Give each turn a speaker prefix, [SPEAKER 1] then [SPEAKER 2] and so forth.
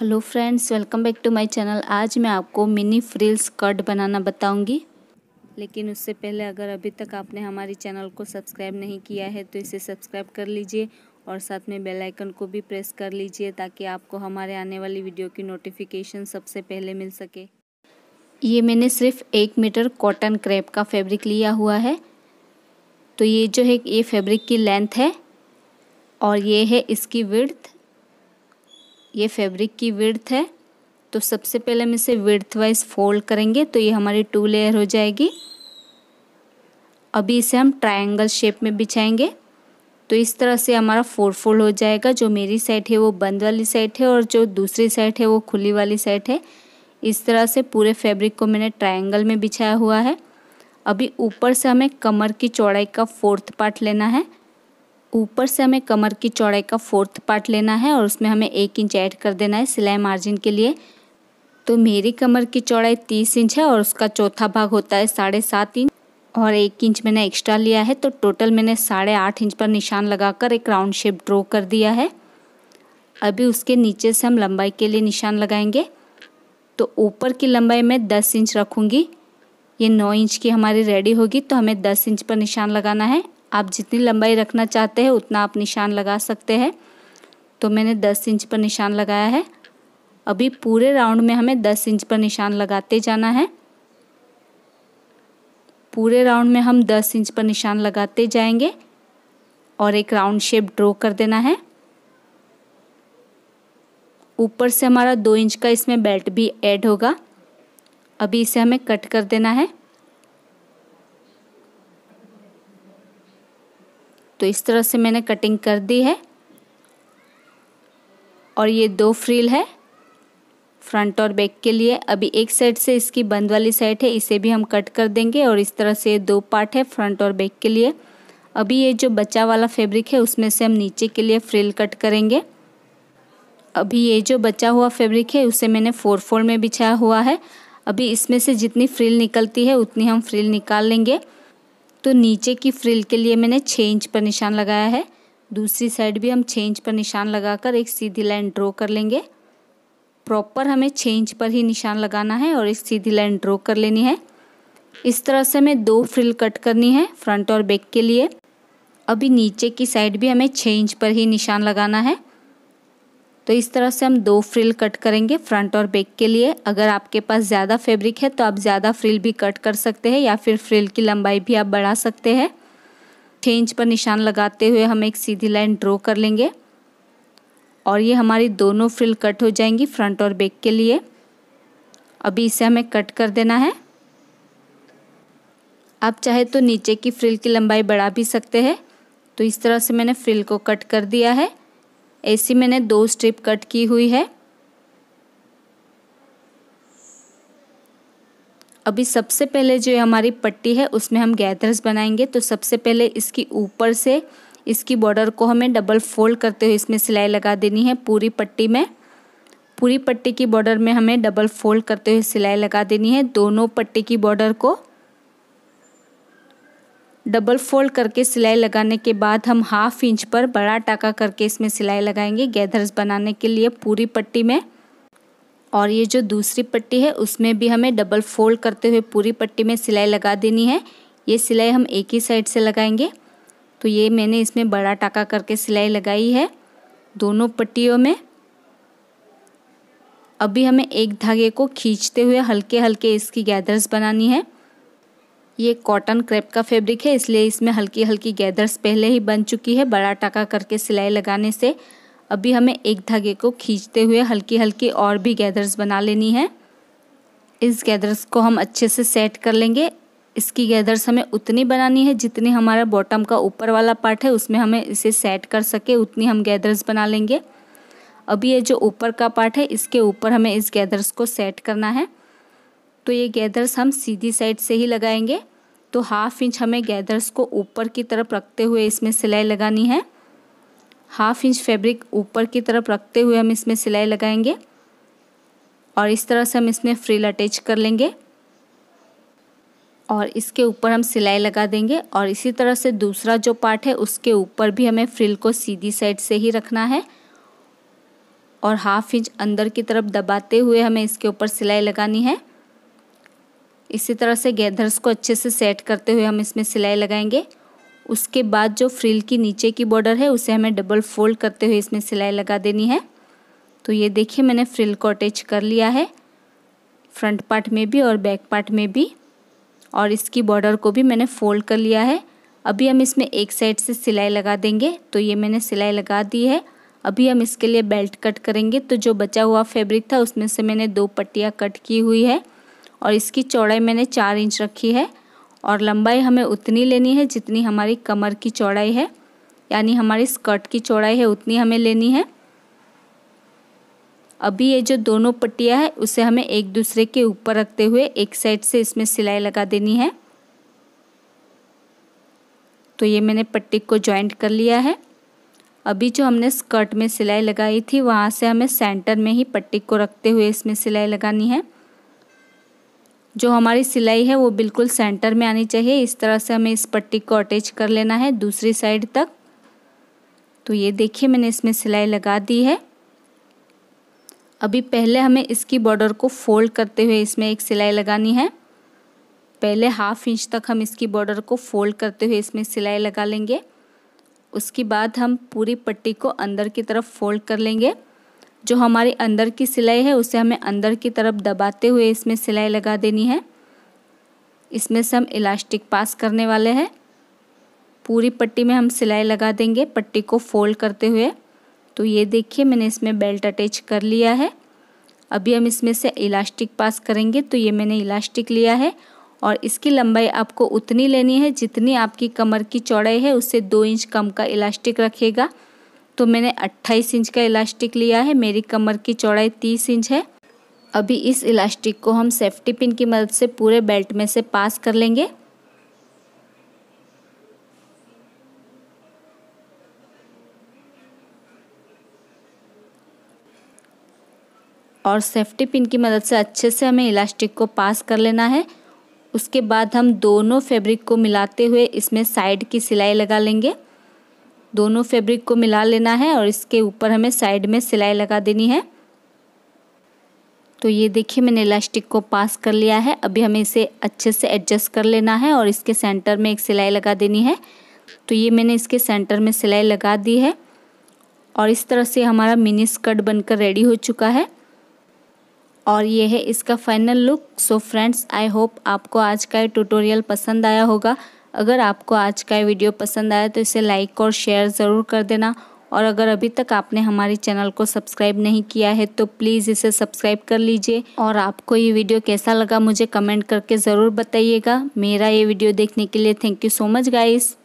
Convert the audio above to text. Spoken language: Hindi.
[SPEAKER 1] hello friends welcome back to my channel आज मैं आपको मिनी फ्रिल्स कट बनाना बताऊंगी लेकिन उससे पहले अगर अभी तक आपने हमारे चैनल को सब्सक्राइब नहीं किया है तो इसे सब्सक्राइब कर लीजिए और साथ में बेल आइकन को भी प्रेस कर लीजिए ताकि आपको हमारे आने वाली वीडियो की नोटिफिकेशन सबसे पहले मिल सके ये मैंने सिर्फ एक मीटर कॉटन क्रेप का फैब्रिक लिया हुआ है तो ये जो है ये फैब्रिक की लेंथ है और ये है इसकी विर्थ ये फैब्रिक की विर्थ है तो सबसे पहले हम इसे विर्थ वाइज फोल्ड करेंगे तो ये हमारी टू लेयर हो जाएगी अभी इसे हम ट्रायंगल शेप में बिछाएंगे तो इस तरह से हमारा फोर फोल्ड हो जाएगा जो मेरी साइड है वो बंद वाली साइड है और जो दूसरी साइड है वो खुली वाली साइड है इस तरह से पूरे फैब्रिक को मैंने ट्रायंगल में बिछाया हुआ है अभी ऊपर से हमें कमर की चौड़ाई का फोर्थ पार्ट लेना है ऊपर से हमें कमर की चौड़ाई का फोर्थ पार्ट लेना है और उसमें हमें एक इंच ऐड कर देना है सिलाई मार्जिन के लिए तो मेरी कमर की चौड़ाई तीस इंच है और उसका चौथा भाग होता है साढ़े सात इंच और एक इंच मैंने एक्स्ट्रा लिया है तो टोटल मैंने साढ़े आठ इंच पर निशान लगाकर एक राउंड शेप ड्रॉ कर दिया है अभी उसके नीचे से हम लंबाई के लिए निशान लगाएंगे तो ऊपर की लंबाई मैं दस इंच रखूँगी ये नौ इंच की हमारी रेडी होगी तो हमें दस इंच पर निशान लगाना है आप जितनी लंबाई रखना चाहते हैं उतना आप निशान लगा सकते हैं तो मैंने 10 इंच पर निशान लगाया है अभी पूरे राउंड में हमें 10 इंच पर निशान लगाते जाना है पूरे राउंड में हम 10 इंच पर निशान लगाते जाएंगे और एक राउंड शेप ड्रॉ कर देना है ऊपर से हमारा दो इंच का इसमें बेल्ट भी ऐड होगा अभी इसे हमें कट कर देना है तो इस तरह से मैंने कटिंग कर दी है और ये दो फ्रील है फ्रंट और बैक के लिए अभी एक साइड से इसकी बंद वाली साइड है इसे भी हम कट कर देंगे और इस तरह से दो पार्ट है फ्रंट और बैक के लिए अभी ये जो बचा वाला फैब्रिक है उसमें से हम नीचे के लिए फ्रिल कट करेंगे अभी ये जो बचा हुआ फैब्रिक है उसे मैंने फोर फोल्ड में बिछाया हुआ है अभी इसमें से जितनी फ्रिल निकलती है उतनी हम फ्रिल निकाल लेंगे तो नीचे की फ्रिल के लिए मैंने छः इंच पर निशान लगाया है दूसरी साइड भी हम छः इंच पर निशान लगाकर एक सीधी लाइन ड्रॉ कर लेंगे प्रॉपर हमें छः इंच पर ही निशान लगाना है और एक सीधी लाइन ड्रॉ कर लेनी है इस तरह से हमें दो फ्रिल कट करनी है फ्रंट और बैक के लिए अभी नीचे की साइड भी हमें छः इंच पर ही निशान लगाना है तो इस तरह से हम दो फ्रिल कट करेंगे फ्रंट और बैक के लिए अगर आपके पास ज़्यादा फैब्रिक है तो आप ज़्यादा फ्रिल भी कट कर सकते हैं या फिर फ्रिल की लंबाई भी आप बढ़ा सकते हैं छः इंच पर निशान लगाते हुए हम एक सीधी लाइन ड्रॉ कर लेंगे और ये हमारी दोनों फ्रिल कट हो जाएंगी फ्रंट और बैक के लिए अभी इसे हमें कट कर देना है आप चाहे तो नीचे की फ्रिल की लंबाई बढ़ा भी सकते हैं तो इस तरह से मैंने फ्रिल को कट कर दिया है ऐसी मैंने दो स्ट्रिप कट की हुई है अभी सबसे पहले जो हमारी पट्टी है उसमें हम गैदर्स बनाएंगे तो सबसे पहले इसकी ऊपर से इसकी बॉर्डर को हमें डबल फोल्ड करते हुए इसमें सिलाई लगा देनी है पूरी पट्टी में पूरी पट्टी की बॉर्डर में हमें डबल फोल्ड करते हुए सिलाई लगा देनी है दोनों पट्टी की बॉर्डर को डबल फोल्ड करके सिलाई लगाने के बाद हम हाफ इंच पर बड़ा टाका करके इसमें सिलाई लगाएंगे गैदर्स बनाने के लिए पूरी पट्टी में और ये जो दूसरी पट्टी है उसमें भी हमें डबल फोल्ड करते हुए पूरी पट्टी में सिलाई लगा देनी है ये सिलाई हम एक ही साइड से लगाएंगे तो ये मैंने इसमें बड़ा टाका करके सिलाई लगाई है दोनों पट्टियों में अभी हमें एक धागे को खींचते हुए हल्के हल्के इसकी गैदर्स बनानी है ये कॉटन क्रेप का फैब्रिक है इसलिए इसमें हल्की हल्की गैदर्स पहले ही बन चुकी है बड़ा टाका करके सिलाई लगाने से अभी हमें एक धागे को खींचते हुए हल्की हल्की और भी गैदर्स बना लेनी है इस गैदर्स को हम अच्छे से सेट कर लेंगे इसकी गैदर्स हमें उतनी बनानी है जितनी हमारा बॉटम का ऊपर वाला पार्ट है उसमें हमें इसे सेट कर सके उतनी हम गैदर्स बना लेंगे अभी ये जो ऊपर का पार्ट है इसके ऊपर हमें इस गैदर्स को सेट करना है तो ये गैदर्स हम सीधी साइड से ही लगाएंगे तो हाफ इंच हमें गैदर्स को ऊपर की तरफ रखते हुए इसमें सिलाई लगानी है हाफ इंच फैब्रिक ऊपर की तरफ रखते हुए हम इसमें सिलाई लगाएंगे और इस तरह से हम इसमें फ्रिल अटैच कर लेंगे और इसके ऊपर हम सिलाई लगा देंगे और इसी तरह से दूसरा जो पार्ट है उसके ऊपर भी हमें फ्रिल को सीधी साइड से ही रखना है और हाफ इंच अंदर की तरफ दबाते हुए हमें इसके ऊपर सिलाई लगानी है इसी तरह से गैदर्स को अच्छे से सेट करते हुए हम इसमें सिलाई लगाएंगे उसके बाद जो फ्रिल की नीचे की बॉर्डर है उसे हमें डबल फोल्ड करते हुए इसमें सिलाई लगा देनी है तो ये देखिए मैंने फ्रिल को अटैच कर लिया है फ्रंट पार्ट में भी और बैक पार्ट में भी और इसकी बॉर्डर को भी मैंने फोल्ड कर लिया है अभी हम इसमें एक साइड से सिलाई लगा देंगे तो ये मैंने सिलाई लगा दी है अभी हम इसके लिए बेल्ट कट करेंगे तो जो बचा हुआ फैब्रिक था उसमें से मैंने दो पट्टियाँ कट की हुई है और इसकी चौड़ाई मैंने चार इंच रखी है और लंबाई हमें उतनी लेनी है जितनी हमारी कमर की चौड़ाई है यानी हमारी स्कर्ट की चौड़ाई है उतनी हमें लेनी है अभी ये जो दोनों पट्टियाँ है उसे हमें एक दूसरे के ऊपर रखते हुए एक साइड से इसमें सिलाई लगा देनी है तो ये मैंने पट्टी को ज्वाइंट कर लिया है अभी जो हमने स्कर्ट में सिलाई लगाई थी वहाँ से हमें सेंटर में ही पट्टी को रखते हुए इसमें सिलाई लगानी है जो हमारी सिलाई है वो बिल्कुल सेंटर में आनी चाहिए इस तरह से हमें इस पट्टी को अटैच कर लेना है दूसरी साइड तक तो ये देखिए मैंने इसमें सिलाई लगा दी है अभी पहले हमें इसकी बॉर्डर को फोल्ड करते हुए इसमें एक सिलाई लगानी है पहले हाफ इंच तक हम इसकी बॉर्डर को फोल्ड करते हुए इसमें सिलाई लगा लेंगे उसके बाद हम पूरी पट्टी को अंदर की तरफ फोल्ड कर लेंगे जो हमारे अंदर की सिलाई है उसे हमें अंदर की तरफ दबाते हुए इसमें सिलाई लगा देनी है इसमें से हम इलास्टिक पास करने वाले हैं पूरी पट्टी में हम सिलाई लगा देंगे पट्टी को फोल्ड करते हुए तो ये देखिए मैंने इसमें बेल्ट अटैच कर लिया है अभी हम इसमें से इलास्टिक पास करेंगे तो ये मैंने इलास्टिक लिया है और इसकी लंबाई आपको उतनी लेनी है जितनी आपकी कमर की चौड़ाई है उससे दो इंच कम का इलास्टिक रखेगा तो मैंने 28 इंच का इलास्टिक लिया है मेरी कमर की चौड़ाई 30 इंच है अभी इस इलास्टिक को हम सेफ्टी पिन की मदद से पूरे बेल्ट में से पास कर लेंगे और सेफ्टी पिन की मदद से अच्छे से हमें इलास्टिक को पास कर लेना है उसके बाद हम दोनों फैब्रिक को मिलाते हुए इसमें साइड की सिलाई लगा लेंगे दोनों फैब्रिक को मिला लेना है और इसके ऊपर हमें साइड में सिलाई लगा देनी है तो ये देखिए मैंने इलास्टिक को पास कर लिया है अभी हमें इसे अच्छे से एडजस्ट कर लेना है और इसके सेंटर में एक सिलाई लगा देनी है तो ये मैंने इसके सेंटर में सिलाई लगा दी है और इस तरह से हमारा मिनी स्कर्ट बनकर रेडी हो चुका है और ये है इसका final look so friends I hope आपको आज का ये ट्यूटोरियल पसंद आया होगा अगर आपको आज का वीडियो पसंद आया तो इसे लाइक और शेयर ज़रूर कर देना और अगर अभी तक आपने हमारे चैनल को सब्सक्राइब नहीं किया है तो प्लीज़ इसे सब्सक्राइब कर लीजिए और आपको ये वीडियो कैसा लगा मुझे कमेंट करके ज़रूर बताइएगा मेरा ये वीडियो देखने के लिए thank you so much guys